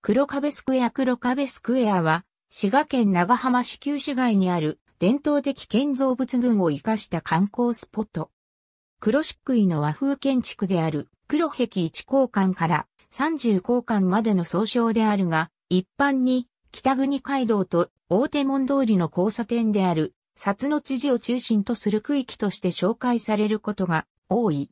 黒壁スクエア黒壁スクエアは、滋賀県長浜市旧市街にある伝統的建造物群を生かした観光スポット。黒漆喰の和風建築である黒壁1交換から30交換までの総称であるが、一般に北国街道と大手門通りの交差点である札の知事を中心とする区域として紹介されることが多い。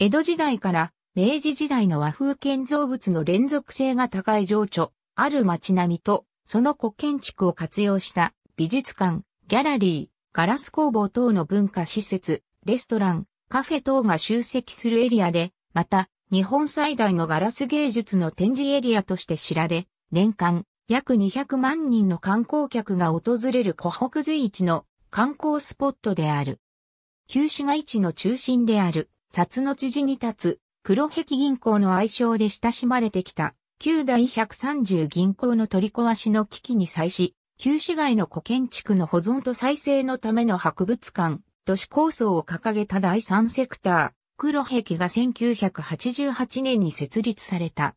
江戸時代から明治時代の和風建造物の連続性が高い情緒、ある街並みと、その古建築を活用した美術館、ギャラリー、ガラス工房等の文化施設、レストラン、カフェ等が集積するエリアで、また、日本最大のガラス芸術の展示エリアとして知られ、年間約200万人の観光客が訪れる湖北随一の観光スポットである。旧市街地の中心である、札の知事に立つ黒壁銀行の愛称で親しまれてきた、旧第130銀行の取り壊しの危機に際し、旧市街の古建築の保存と再生のための博物館、都市構想を掲げた第三セクター、黒壁が1988年に設立された。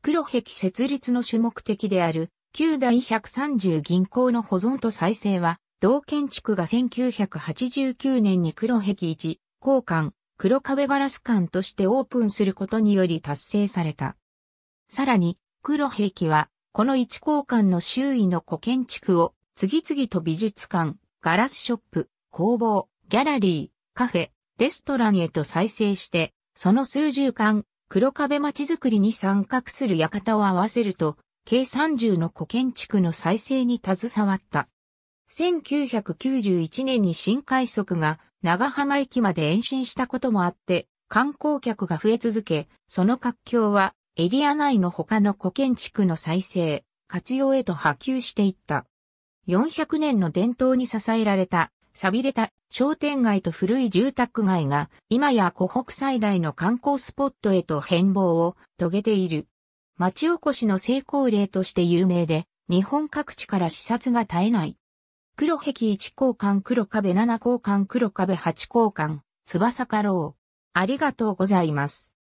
黒壁設立の主目的である、旧第130銀行の保存と再生は、同建築が1989年に黒壁1、交換、黒壁ガラス館としてオープンすることにより達成された。さらに、黒兵器は、この一交換の周囲の古建築を、次々と美術館、ガラスショップ、工房、ギャラリー、カフェ、レストランへと再生して、その数十間、黒壁町づくりに参画する館を合わせると、計30の古建築の再生に携わった。1991年に新快速が長浜駅まで延伸したこともあって、観光客が増え続け、その活況はエリア内の他の古建築の再生、活用へと波及していった。400年の伝統に支えられた、錆びれた商店街と古い住宅街が、今や湖北最大の観光スポットへと変貌を遂げている。町おこしの成功例として有名で、日本各地から視察が絶えない。黒壁1交換黒壁7交換黒壁8交換翼家老。ありがとうございます。